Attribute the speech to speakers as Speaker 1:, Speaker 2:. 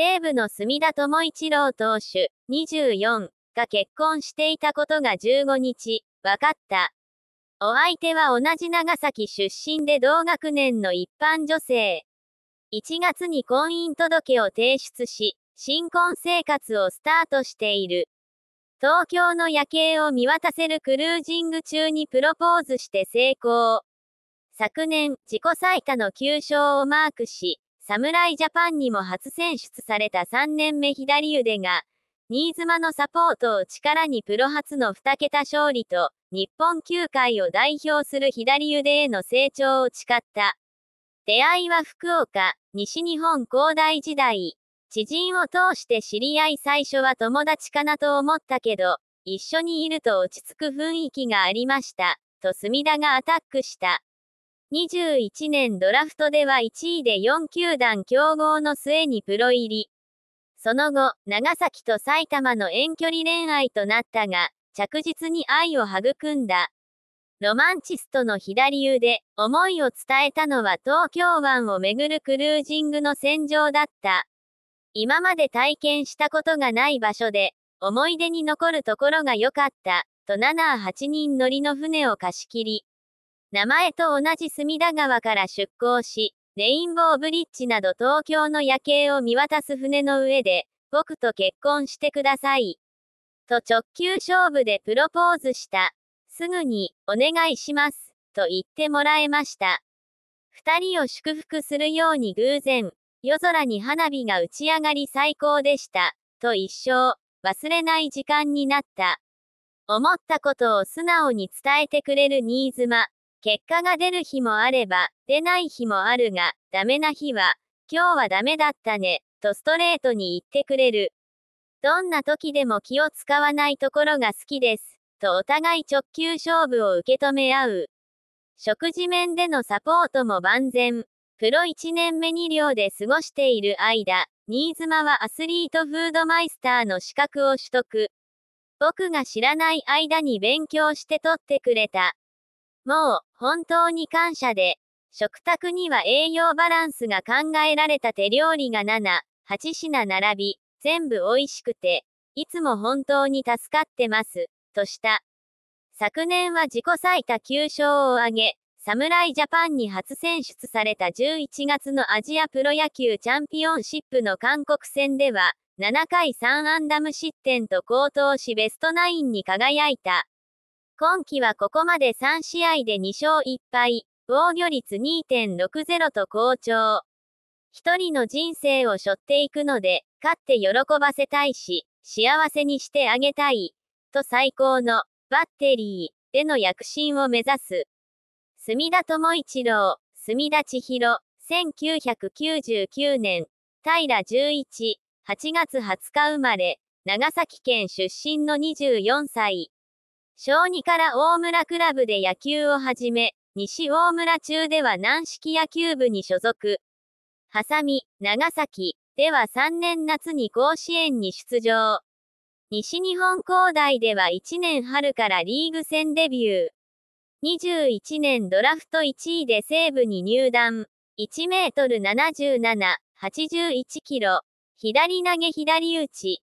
Speaker 1: 西武の隅田智一郎投手、24が結婚していたことが15日、分かった。お相手は同じ長崎出身で同学年の一般女性。1月に婚姻届を提出し、新婚生活をスタートしている。東京の夜景を見渡せるクルージング中にプロポーズして成功。昨年、自己最多の9勝をマークし、侍ジャパンにも初選出された3年目左腕が、新妻のサポートを力にプロ初の2桁勝利と、日本球界を代表する左腕への成長を誓った。出会いは福岡、西日本高大時代。知人を通して知り合い最初は友達かなと思ったけど、一緒にいると落ち着く雰囲気がありました、と隅田がアタックした。2 1年ドラフトでは1位で4球団競合の末にプロ入り。その後、長崎と埼玉の遠距離恋愛となったが、着実に愛を育んだ。ロマンチストの左腕、思いを伝えたのは東京湾をめぐるクルージングの戦場だった。今まで体験したことがない場所で、思い出に残るところが良かった、と7、8人乗りの船を貸し切り、名前と同じ隅田川から出港し、レインボーブリッジなど東京の夜景を見渡す船の上で、僕と結婚してください。と直球勝負でプロポーズした。すぐに、お願いします。と言ってもらえました。二人を祝福するように偶然、夜空に花火が打ち上がり最高でした。と一生、忘れない時間になった。思ったことを素直に伝えてくれる新妻。結果が出る日もあれば、出ない日もあるが、ダメな日は、今日はダメだったね、とストレートに言ってくれる。どんな時でも気を使わないところが好きです、とお互い直球勝負を受け止め合う。食事面でのサポートも万全。プロ1年目に寮で過ごしている間、新妻はアスリートフードマイスターの資格を取得。僕が知らない間に勉強して取ってくれたもう、本当に感謝で、食卓には栄養バランスが考えられた手料理が7、8品並び、全部美味しくて、いつも本当に助かってます、とした。昨年は自己最多9勝を挙げ、侍ジャパンに初選出された11月のアジアプロ野球チャンピオンシップの韓国戦では、7回3アンダム失点と高騰しベストナインに輝いた。今季はここまで3試合で2勝1敗、防御率2.60と好調。一人の人生を背負っていくので、勝って喜ばせたいし、幸せにしてあげたい、と最高のバッテリーでの躍進を目指す。墨田智一郎、墨田千尋、1999年、平11、8月20日生まれ、長崎県出身の24歳。小2から大村クラブで野球を始め、西大村中では軟式野球部に所属。ハサミ、長崎では3年夏に甲子園に出場。西日本高大では1年春からリーグ戦デビュー。21年ドラフト1位で西部に入団。1メートル77、81キロ。左投げ左打ち。